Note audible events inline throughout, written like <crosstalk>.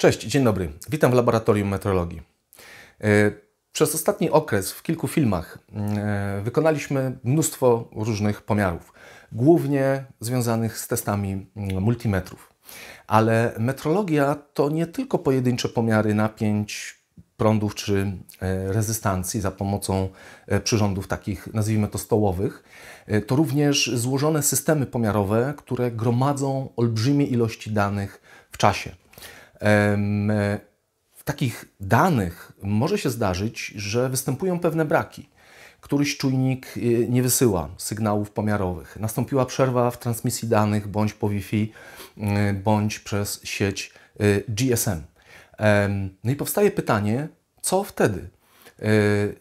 Cześć, dzień dobry. Witam w laboratorium metrologii. E, przez ostatni okres w kilku filmach e, wykonaliśmy mnóstwo różnych pomiarów, głównie związanych z testami mm, multimetrów. Ale metrologia to nie tylko pojedyncze pomiary napięć, prądów czy e, rezystancji za pomocą przyrządów takich, nazwijmy to stołowych, to również złożone systemy pomiarowe, które gromadzą olbrzymie ilości danych w czasie. E, w takich danych może się zdarzyć, że występują pewne braki. Któryś czujnik e, nie wysyła sygnałów pomiarowych. Nastąpiła przerwa w transmisji danych bądź po Wi-Fi, e, bądź przez sieć GSM. No i powstaje pytanie, co wtedy?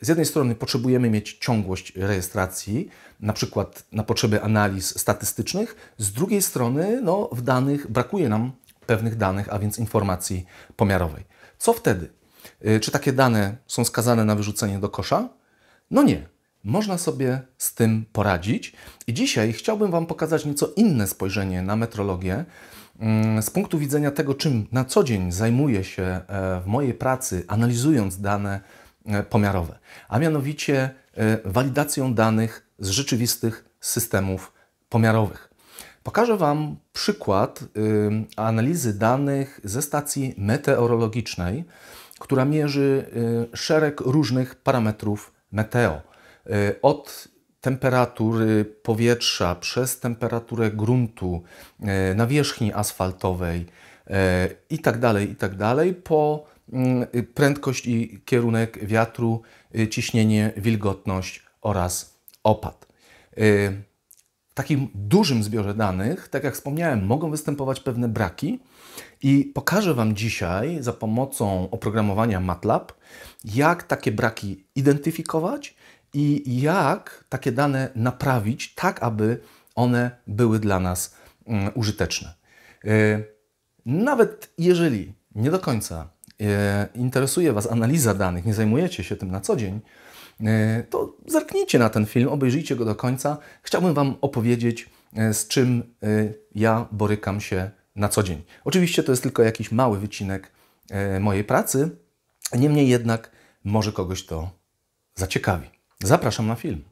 Z jednej strony potrzebujemy mieć ciągłość rejestracji, na przykład na potrzeby analiz statystycznych, z drugiej strony no, w danych brakuje nam pewnych danych, a więc informacji pomiarowej. Co wtedy? Y, czy takie dane są skazane na wyrzucenie do kosza? No nie. Można sobie z tym poradzić. I dzisiaj chciałbym Wam pokazać nieco inne spojrzenie na metrologię mm, z punktu widzenia tego, czym na co dzień zajmuję się e, w mojej pracy, analizując dane e, pomiarowe, a mianowicie e, walidacją danych z rzeczywistych systemów pomiarowych. Pokażę Wam przykład analizy danych ze stacji meteorologicznej, która mierzy y, szereg różnych parametrów meteo. Y, od temperatury powietrza, przez temperaturę gruntu, y, nawierzchni asfaltowej itd., itd., tak tak po prędkość i kierunek wiatru, ciśnienie, wilgotność oraz opad takim dużym zbiorze danych, tak jak wspomniałem, mogą występować pewne braki i pokażę Wam dzisiaj za pomocą oprogramowania MATLAB, jak takie braki identyfikować i jak takie dane naprawić, tak aby one były dla nas mm, użyteczne. E, nawet jeżeli nie do końca e, interesuje Was analiza danych, nie zajmujecie się tym na co dzień, E, to zerknijcie na ten film, obejrzyjcie go do końca. Chciałbym Wam opowiedzieć, e, z czym e, ja borykam się na co dzień. Oczywiście to jest tylko jakiś mały wycinek mojej pracy, niemniej jednak może kogoś to zaciekawi. Zapraszam na film.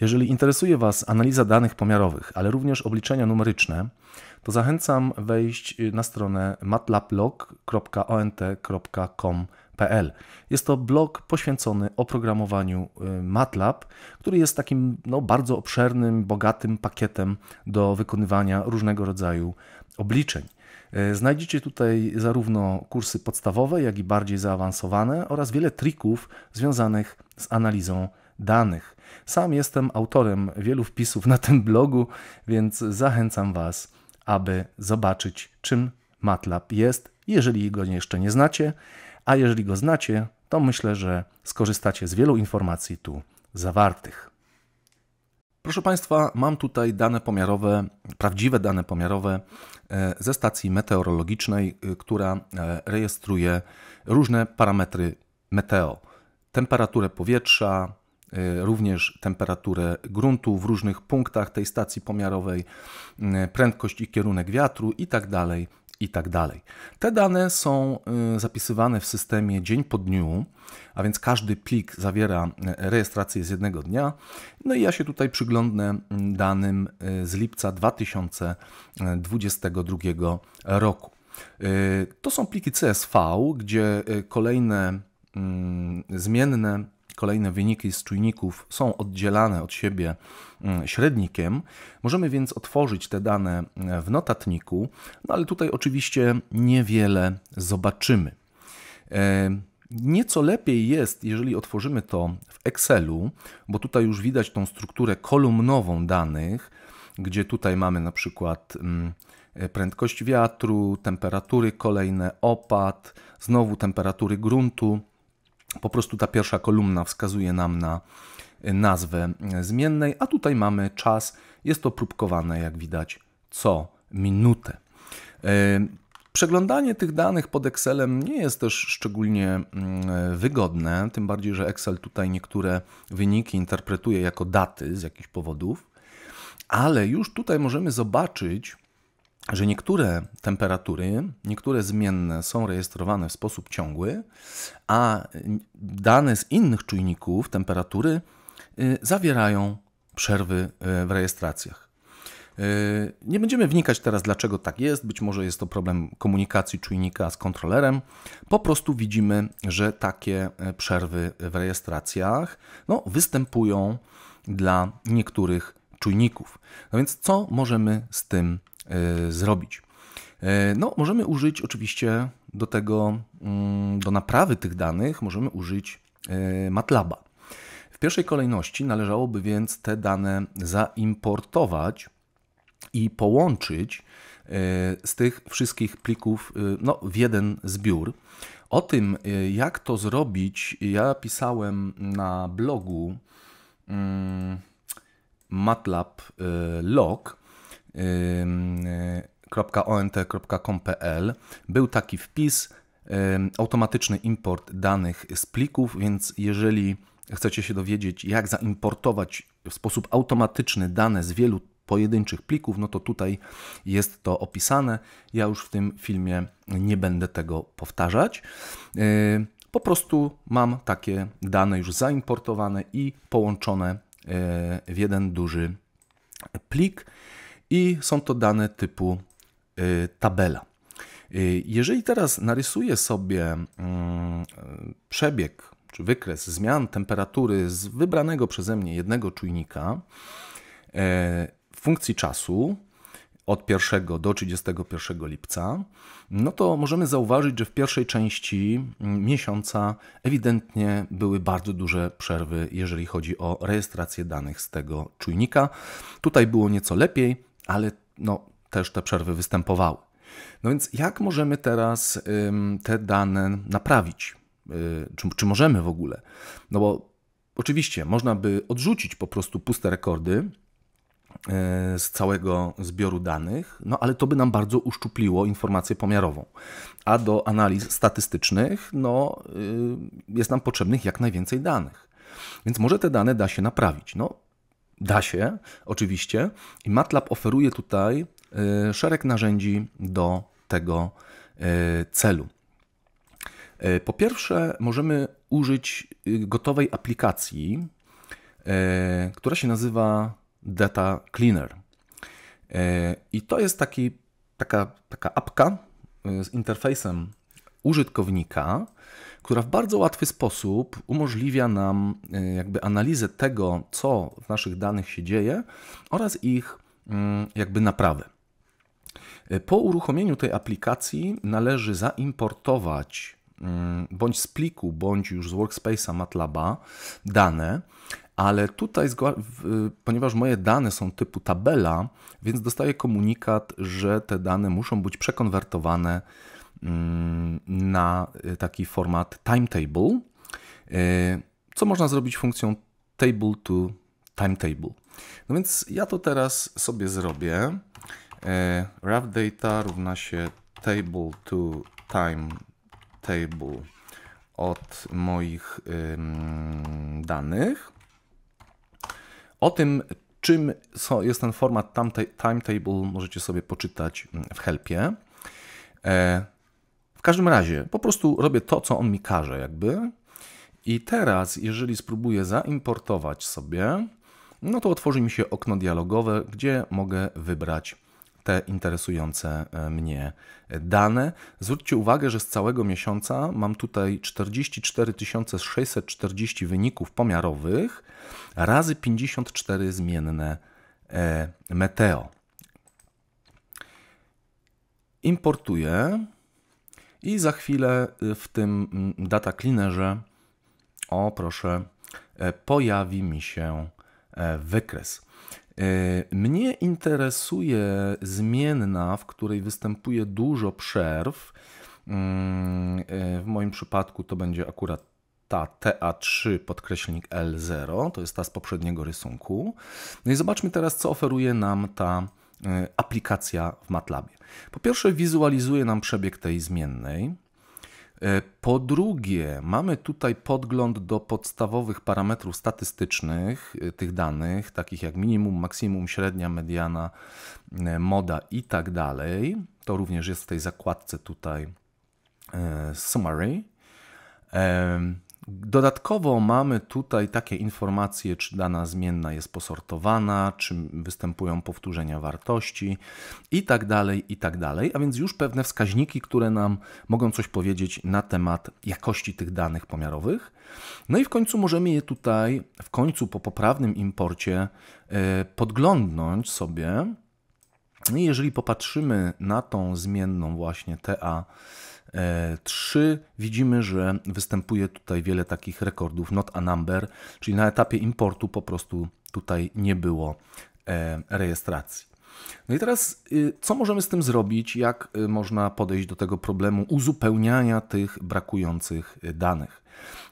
Jeżeli interesuje Was analiza danych pomiarowych, ale również obliczenia numeryczne, to zachęcam wejść y, na stronę matlablog.ont.com matlab.pl. Jest to blog poświęcony oprogramowaniu y, Matlab, który jest takim no, bardzo obszernym, bogatym pakietem do wykonywania różnego rodzaju obliczeń. Y, znajdziecie tutaj zarówno kursy podstawowe, jak i bardziej zaawansowane oraz wiele trików związanych z analizą danych. Sam jestem autorem wielu wpisów na tym blogu, więc zachęcam Was, aby zobaczyć, czym MATLAB jest. Jeżeli go jeszcze nie znacie, a jeżeli go znacie, to myślę, że skorzystacie z wielu informacji tu zawartych. Proszę Państwa, mam tutaj dane pomiarowe, prawdziwe dane pomiarowe e, ze stacji meteorologicznej, e, która e, rejestruje różne parametry meteo. Temperaturę powietrza, również temperaturę gruntu w różnych punktach tej stacji pomiarowej, prędkość i kierunek wiatru itd., tak i tak dalej. Te dane są y, zapisywane w systemie dzień po dniu, a więc każdy plik zawiera y, rejestrację z jednego dnia. No i ja się tutaj przyglądnę y, danym z lipca 2022 roku. To są pliki CSV, gdzie kolejne mm, zmienne kolejne wyniki z czujników są oddzielane od siebie mm, średnikiem. Możemy więc otworzyć te dane mm, w notatniku, no ale tutaj oczywiście niewiele zobaczymy. E, nieco lepiej jest, jeżeli otworzymy to w Excelu, bo tutaj już widać tą strukturę kolumnową danych, gdzie tutaj mamy na przykład mm, e, prędkość wiatru, temperatury kolejne, opad, znowu temperatury gruntu. Po prostu ta pierwsza kolumna wskazuje nam na e, nazwę e, zmiennej, a tutaj mamy czas. Jest to próbkowane, jak widać, co minutę. E, przeglądanie tych danych pod Excelem nie jest też szczególnie mm, wygodne, tym bardziej, że Excel tutaj niektóre wyniki interpretuje jako daty z jakichś powodów, ale już tutaj możemy zobaczyć, że niektóre temperatury, niektóre zmienne są rejestrowane w sposób ciągły, a dane z innych czujników temperatury y, zawierają przerwy y, w rejestracjach. Y, nie będziemy wnikać teraz, dlaczego tak jest. Być może jest to problem komunikacji czujnika z kontrolerem. Po prostu widzimy, że takie przerwy w rejestracjach no, występują dla niektórych czujników. No więc, co możemy z tym zrobić? Y, zrobić. Y, no, możemy użyć oczywiście do tego, mm, do naprawy tych danych, możemy użyć y, MATLABA. W pierwszej kolejności należałoby więc te dane zaimportować i połączyć z tych wszystkich plików no, w jeden zbiór. O tym, jak to zrobić, ja pisałem na blogu mm, matlab.log. Y, ont.com.pl był taki wpis automatyczny import danych z plików, więc jeżeli chcecie się dowiedzieć, jak zaimportować w sposób automatyczny dane z wielu pojedynczych plików, no to tutaj jest to opisane. Ja już w tym filmie nie będę tego powtarzać. Y, po prostu mam takie dane już zaimportowane i połączone y, w jeden duży plik i są to dane typu y, tabela. Y, jeżeli teraz narysuję sobie mm, przebieg czy wykres zmian temperatury z wybranego przeze mnie jednego czujnika w e, funkcji czasu od 1 do 31 lipca, no to możemy zauważyć, że w pierwszej części mm, miesiąca ewidentnie były bardzo duże przerwy, jeżeli chodzi o rejestrację danych z tego czujnika. Tutaj było nieco lepiej, ale no, też te przerwy występowały. No więc jak możemy teraz te dane naprawić? Y, czy, czy możemy w ogóle? No bo oczywiście można by odrzucić po prostu puste rekordy, y, z całego zbioru danych, no ale to by nam bardzo uszczupliło informację pomiarową. A do analiz statystycznych no, y, jest nam potrzebnych jak najwięcej danych. Więc może te dane da się naprawić. No, Da się, oczywiście. I MATLAB oferuje tutaj e, szereg narzędzi do tego e, celu. E, po pierwsze, możemy użyć gotowej aplikacji, która się nazywa Data Cleaner. I to jest taki, taka, taka apka z interfejsem użytkownika, która w bardzo łatwy sposób umożliwia nam e, jakby analizę tego, co w naszych danych się dzieje oraz ich mm, jakby naprawę. E, po uruchomieniu tej aplikacji należy zaimportować mm, bądź z pliku, bądź już z workspace'a MATLAB'a dane, ale tutaj, e, ponieważ moje dane są typu tabela, więc dostaję komunikat, że te dane muszą być przekonwertowane Mm, na y, taki format timetable, y, co można zrobić funkcją table to timetable. No więc ja to teraz sobie zrobię. Y, Rough data równa się table to timetable od moich danych. O tym, czym jest ten format timetable, możecie sobie poczytać mm, w helpie. E, w każdym razie, po prostu robię to, co on mi każe, jakby. I teraz, jeżeli spróbuję zaimportować sobie, no to otworzy mi się okno dialogowe, gdzie mogę wybrać te interesujące e, mnie dane. Zwróćcie uwagę, że z całego miesiąca mam tutaj 44 640 wyników pomiarowych razy 54 zmienne e, meteo. Importuję i za chwilę y, w tym mm, data cleanerze, o proszę, e, pojawi mi się e, wykres. E, mnie interesuje zmienna, w której występuje dużo przerw. Mm, w moim przypadku to będzie akurat ta TA3 podkreślnik L0, to jest ta z poprzedniego rysunku. No i zobaczmy teraz, co oferuje nam ta E, aplikacja w MATLABie. Po pierwsze, wizualizuje nam przebieg tej zmiennej. E, po drugie, mamy tutaj podgląd do podstawowych parametrów statystycznych e, tych danych, takich jak minimum, maksimum, średnia, mediana, moda i tak dalej. To również jest w tej zakładce tutaj summary. Dodatkowo mamy tutaj takie informacje, czy dana zmienna jest posortowana, czy występują powtórzenia wartości i tak dalej, i tak dalej. A więc już pewne wskaźniki, które nam mogą coś powiedzieć na temat jakości tych danych pomiarowych. No i w końcu możemy je tutaj, w końcu po poprawnym imporcie, e, podglądnąć sobie. No I jeżeli popatrzymy na tą zmienną właśnie TA, 3 e, widzimy, że występuje tutaj wiele takich rekordów not a number, czyli na etapie importu po prostu tutaj nie było e, rejestracji. No i teraz, y, co możemy z tym zrobić? Jak y, można podejść do tego problemu uzupełniania tych brakujących y, danych?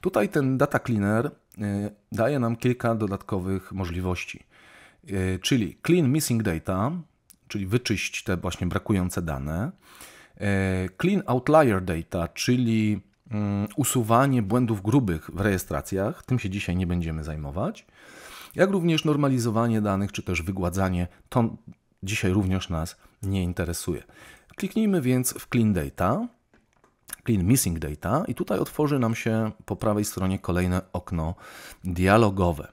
Tutaj ten data cleaner daje nam kilka dodatkowych możliwości, czyli clean missing data, czyli wyczyść te właśnie brakujące dane. E, clean Outlier Data, czyli mm, usuwanie błędów grubych w rejestracjach, tym się dzisiaj nie będziemy zajmować, jak również normalizowanie danych czy też wygładzanie, to dzisiaj również nas nie interesuje. Kliknijmy więc w Clean Data, Clean Missing Data i tutaj otworzy nam się po prawej stronie kolejne okno dialogowe.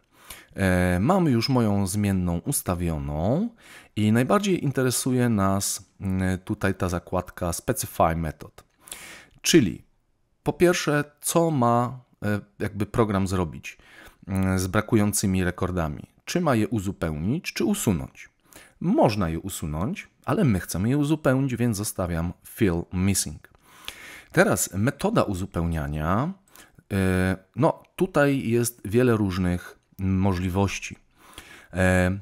E, Mamy już moją zmienną ustawioną i najbardziej interesuje nas mm, tutaj ta zakładka Specify Method. Czyli po pierwsze, co ma e, jakby program zrobić mm, z brakującymi rekordami? Czy ma je uzupełnić, czy usunąć? Można je usunąć, ale my chcemy je uzupełnić, więc zostawiam fill missing. Teraz metoda uzupełniania. E, no, tutaj jest wiele różnych możliwości. E,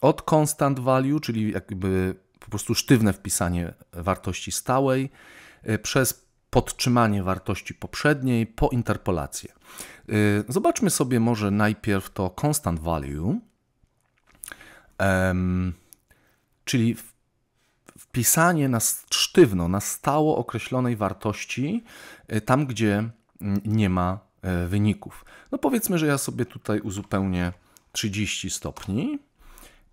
od constant value, czyli jakby po prostu sztywne wpisanie wartości stałej, e, przez podtrzymanie wartości poprzedniej po interpolację. E, zobaczmy sobie może najpierw to constant value, czyli wpisanie na sztywno, na stało określonej wartości, tam gdzie mm, nie ma E, wyników. No powiedzmy, że ja sobie tutaj uzupełnię 30 stopni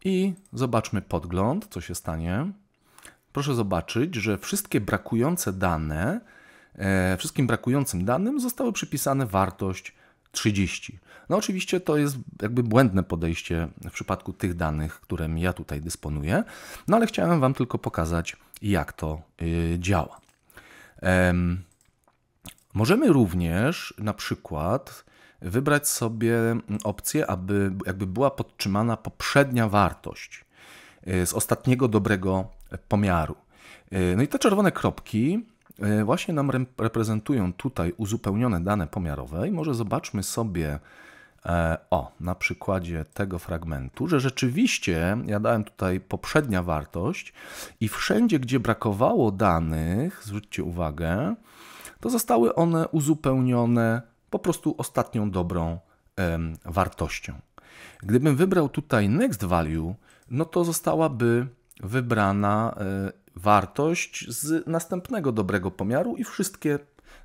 i zobaczmy podgląd, co się stanie. Proszę zobaczyć, że wszystkie brakujące dane, e, wszystkim brakującym danym zostały przypisane wartość 30. No oczywiście to jest jakby błędne podejście w przypadku tych danych, którym ja tutaj dysponuję, no ale chciałem Wam tylko pokazać, jak to y, działa. Możemy również na przykład wybrać sobie mm, opcję, aby jakby była podtrzymana poprzednia wartość y, z ostatniego dobrego pomiaru. Y, no i te czerwone kropki y, właśnie nam reprezentują tutaj uzupełnione dane pomiarowe i może zobaczmy sobie e, o, na przykładzie tego fragmentu, że rzeczywiście ja dałem tutaj poprzednia wartość i wszędzie, gdzie brakowało danych, zwróćcie uwagę, to zostały one uzupełnione po prostu ostatnią dobrą wartością. Gdybym wybrał tutaj next value, no to zostałaby wybrana e, wartość z następnego dobrego pomiaru i wszystkie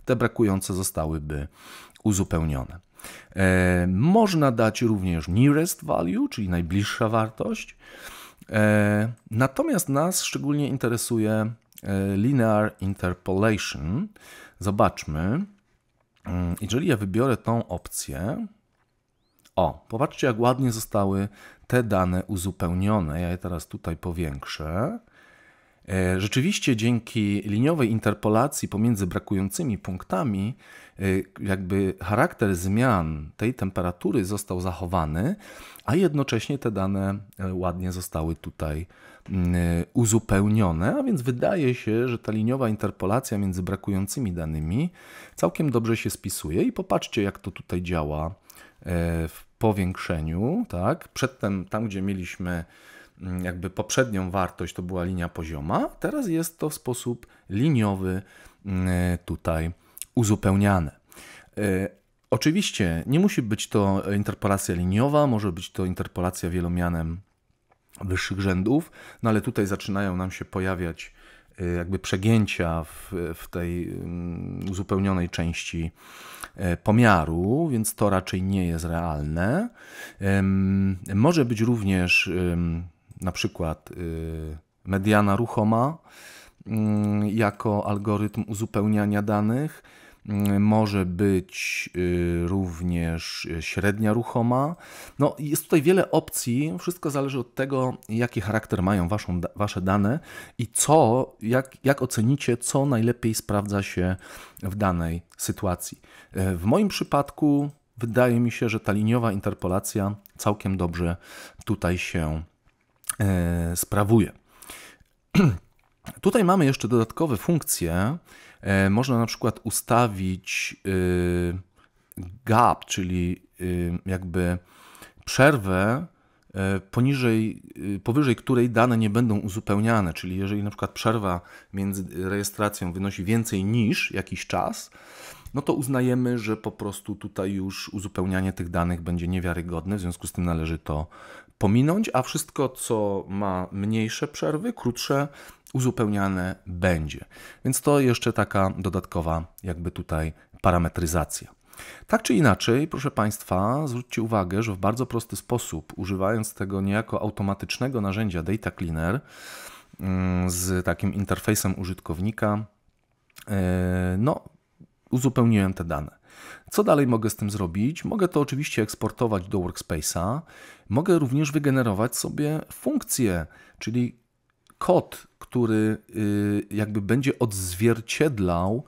te brakujące zostałyby uzupełnione. E, można dać również nearest value, czyli najbliższa wartość. E, natomiast nas szczególnie interesuje E, linear Interpolation. Zobaczmy. Mm, jeżeli ja wybiorę tą opcję, o, popatrzcie jak ładnie zostały te dane uzupełnione. Ja je teraz tutaj powiększę. E, rzeczywiście dzięki liniowej interpolacji pomiędzy brakującymi punktami, e, jakby charakter zmian tej temperatury został zachowany, a jednocześnie te dane ładnie zostały tutaj Y, uzupełnione, a więc wydaje się, że ta liniowa interpolacja między brakującymi danymi całkiem dobrze się spisuje i popatrzcie, jak to tutaj działa y, w powiększeniu. Tak? Przedtem, tam gdzie mieliśmy mm, jakby poprzednią wartość, to była linia pozioma, teraz jest to w sposób liniowy y, tutaj uzupełniane. Oczywiście nie musi być to interpolacja liniowa, może być to interpolacja wielomianem wyższych rzędów, no ale tutaj zaczynają nam się pojawiać y, jakby przegięcia w, w tej mm, uzupełnionej części e, pomiaru, więc to raczej nie jest realne. Może być również na przykład y, mediana ruchoma mm, jako algorytm uzupełniania danych. Mm, może być y, również y, średnia ruchoma. No, jest tutaj wiele opcji, wszystko zależy od tego, jaki charakter mają waszą, wasze dane i co, jak, jak ocenicie, co najlepiej sprawdza się w danej sytuacji. E, w moim przypadku wydaje mi się, że ta liniowa interpolacja całkiem dobrze tutaj się e, sprawuje. <clears throat> Tutaj mamy jeszcze dodatkowe funkcje, E, można na przykład ustawić e, gap, czyli e, jakby przerwę, poniżej, powyżej której dane nie będą uzupełniane, czyli jeżeli na przykład przerwa między rejestracją wynosi więcej niż jakiś czas, no to uznajemy, że po prostu tutaj już uzupełnianie tych danych będzie niewiarygodne, w związku z tym należy to pominąć, a wszystko, co ma mniejsze przerwy, krótsze, uzupełniane będzie. Więc to jeszcze taka dodatkowa, jakby tutaj parametryzacja. Tak czy inaczej, proszę Państwa, zwróćcie uwagę, że w bardzo prosty sposób, używając tego niejako automatycznego narzędzia Data Cleaner mm, z takim interfejsem użytkownika, e, no, uzupełniłem te dane. Co dalej mogę z tym zrobić? Mogę to oczywiście eksportować do Workspace'a. Mogę również wygenerować sobie funkcję, czyli kod, który y, jakby będzie odzwierciedlał,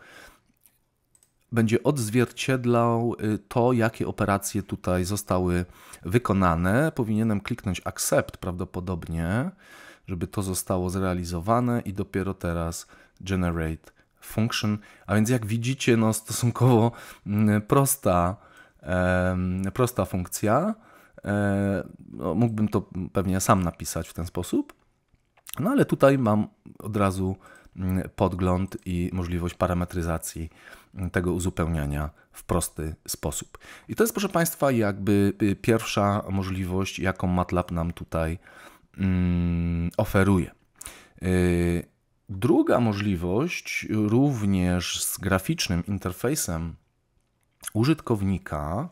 będzie odzwierciedlał y, to, jakie operacje tutaj zostały wykonane. Powinienem kliknąć accept prawdopodobnie, żeby to zostało zrealizowane i dopiero teraz generate function. A więc jak widzicie, no stosunkowo mm, prosta, prosta funkcja. E, no, mógłbym to pewnie sam napisać w ten sposób. No ale tutaj mam od razu mm, podgląd i możliwość parametryzacji mm, tego uzupełniania w prosty sposób. I to jest, proszę Państwa, jakby y, pierwsza możliwość, jaką MATLAB nam tutaj mm, oferuje. Y, druga możliwość, również z graficznym interfejsem użytkownika,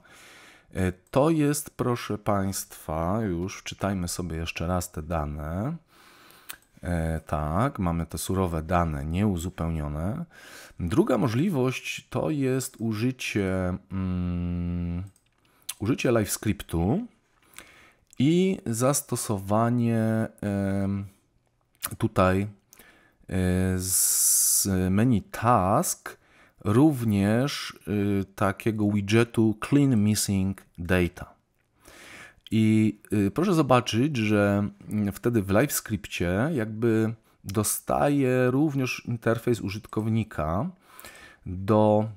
y, to jest, proszę Państwa, już czytajmy sobie jeszcze raz te dane. E, tak, mamy te surowe dane nieuzupełnione. Druga możliwość to jest użycie, um, użycie live scriptu i zastosowanie um, tutaj e, z menu task również y, takiego widgetu clean missing data. I y, proszę zobaczyć, że mm, wtedy w live skrypcie jakby dostaje również interfejs użytkownika do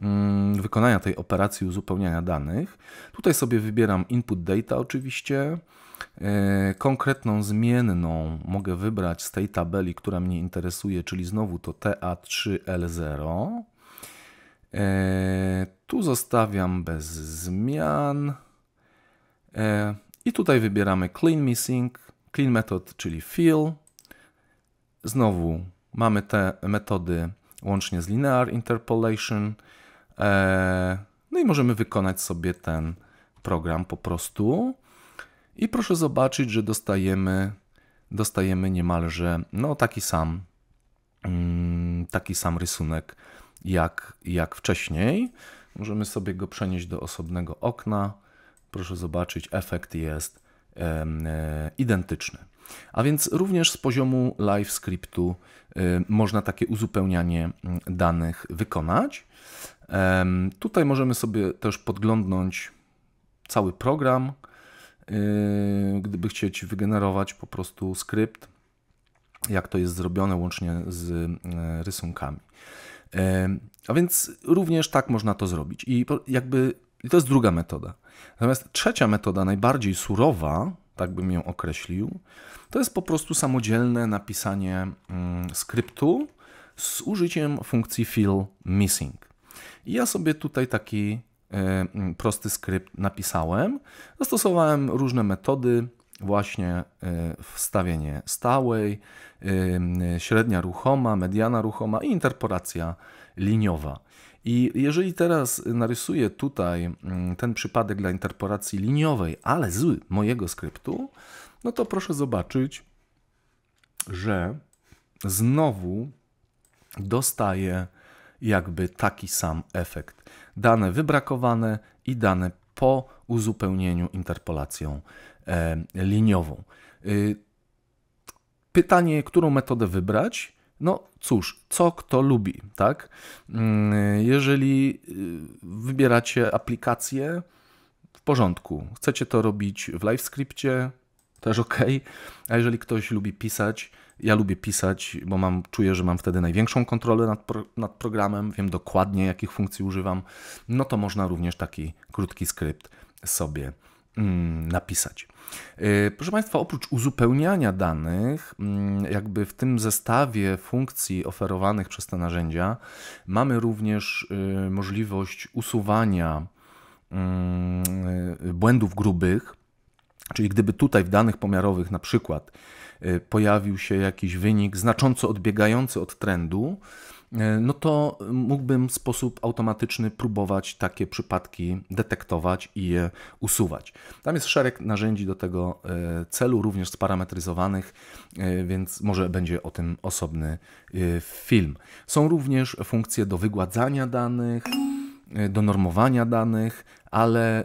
mm, wykonania tej operacji uzupełniania danych. Tutaj sobie wybieram input data oczywiście. Y, konkretną zmienną mogę wybrać z tej tabeli, która mnie interesuje, czyli znowu to TA3L0. Y, tu zostawiam bez zmian. E, I tutaj wybieramy clean missing, clean method, czyli fill. Znowu mamy te metody łącznie z linear interpolation. E, no i możemy wykonać sobie ten program po prostu. I proszę zobaczyć, że dostajemy, dostajemy niemalże no, taki sam mm, taki sam rysunek jak, jak wcześniej. Możemy sobie go przenieść do osobnego okna proszę zobaczyć, efekt jest e, identyczny. A więc również z poziomu live scriptu y, można takie uzupełnianie mm, danych wykonać. Tutaj możemy sobie też podglądnąć cały program, y, gdyby chcieć wygenerować po prostu skrypt, jak to jest zrobione łącznie z y, rysunkami. A więc również tak można to zrobić. I jakby to jest druga metoda. Natomiast trzecia metoda, najbardziej surowa, tak bym ją określił, to jest po prostu samodzielne napisanie mm, skryptu z użyciem funkcji fill missing. I ja sobie tutaj taki y, mm, prosty skrypt napisałem. Zastosowałem różne metody, właśnie y, wstawienie stałej, y, średnia ruchoma, mediana ruchoma i interpolacja liniowa. I jeżeli teraz narysuję tutaj mm, ten przypadek dla interpolacji liniowej, ale z mojego skryptu, no to proszę zobaczyć, że znowu dostaję jakby taki sam efekt. Dane wybrakowane i dane po uzupełnieniu interpolacją e, liniową. Y, pytanie, którą metodę wybrać, no cóż, co kto lubi, tak? Mm, jeżeli y, wybieracie aplikację, w porządku. Chcecie to robić w LiveScriptie, też ok. A jeżeli ktoś lubi pisać, ja lubię pisać, bo mam, czuję, że mam wtedy największą kontrolę nad, pro, nad programem, wiem dokładnie, jakich funkcji używam, no to można również taki krótki skrypt sobie Mm, napisać. Y, proszę Państwa, oprócz uzupełniania danych, mm, jakby w tym zestawie funkcji oferowanych przez te narzędzia, mamy również y, możliwość usuwania mm, y, błędów grubych. Czyli gdyby tutaj w danych pomiarowych na przykład pojawił się jakiś wynik znacząco odbiegający od trendu, E, no to mógłbym w sposób automatyczny próbować takie przypadki detektować i je usuwać. Tam jest szereg narzędzi do tego e, celu, również sparametryzowanych, e, więc może będzie o tym osobny film. Są również funkcje do wygładzania danych, do normowania danych, ale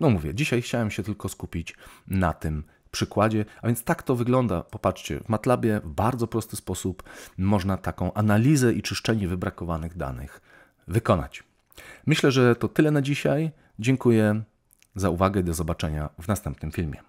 no mówię, dzisiaj chciałem się tylko skupić na tym przykładzie. A więc tak to wygląda. Popatrzcie, w MATLABie w bardzo prosty sposób można taką analizę i czyszczenie wybrakowanych danych wykonać. Myślę, że to tyle na dzisiaj. Dziękuję za uwagę i do zobaczenia w następnym filmie.